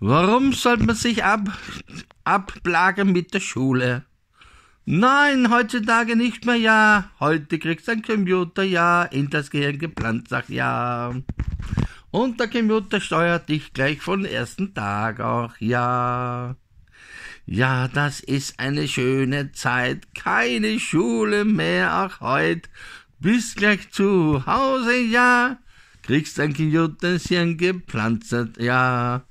Warum soll man sich ab, abplagen mit der Schule? Nein, heutzutage nicht mehr, ja. Heute kriegst du ein Computer, ja. In das Gehirn geplant, sag ja. Und der Computer steuert dich gleich von ersten Tag auch, ja. Ja, das ist eine schöne Zeit. Keine Schule mehr, auch heut. Bist gleich zu Hause, ja. Kriegst ein Computer, Hirn gepflanzert, ja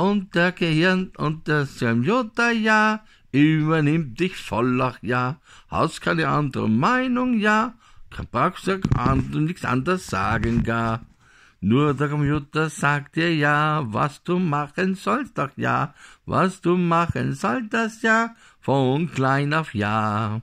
und der Gehirn und der Semjota, ja, übernimmt dich vollach, ja, hast keine andere Meinung, ja, kein brauchst und nichts anderes sagen, gar. Nur der Computer sagt dir ja, was du machen sollst, doch ja, was du machen sollst, das ja, von klein auf ja.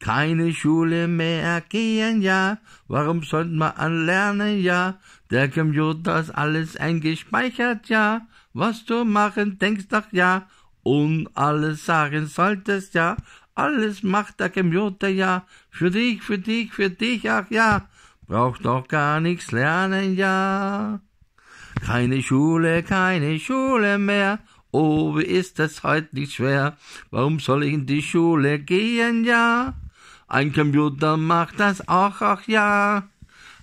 Keine Schule mehr gehen, ja. Warum sollte man anlernen, ja? Der Computer ist alles eingespeichert, ja. Was du machen denkst, ach ja. Und alles sagen solltest, ja. Alles macht der Computer, ja. Für dich, für dich, für dich, ach ja. Braucht doch gar nichts lernen, ja. Keine Schule, keine Schule mehr. Oh, wie ist das heute nicht schwer? Warum soll ich in die Schule gehen, ja? Ein Computer macht das auch, ach ja.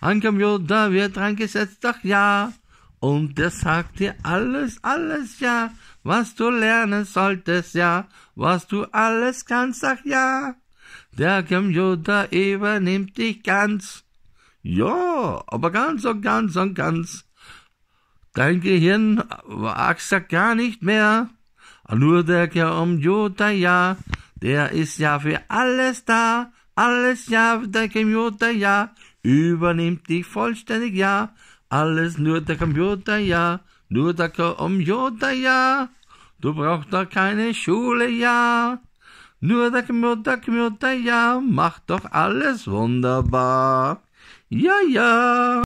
Ein Computer wird reingesetzt, ach ja. Und der sagt dir alles, alles ja, was du lernen solltest, ja, was du alles kannst, ach ja. Der Computer übernimmt dich ganz. Ja, aber ganz und ganz und ganz. Dein Gehirn wagt gar nicht mehr. Nur der Computer, ja, der ist ja für alles da, alles ja, der Computer ja, übernimmt dich vollständig ja, alles nur der Computer ja, nur der Computer ja, du brauchst doch keine Schule ja, nur der Computer, Computer ja, macht doch alles wunderbar. Ja, ja.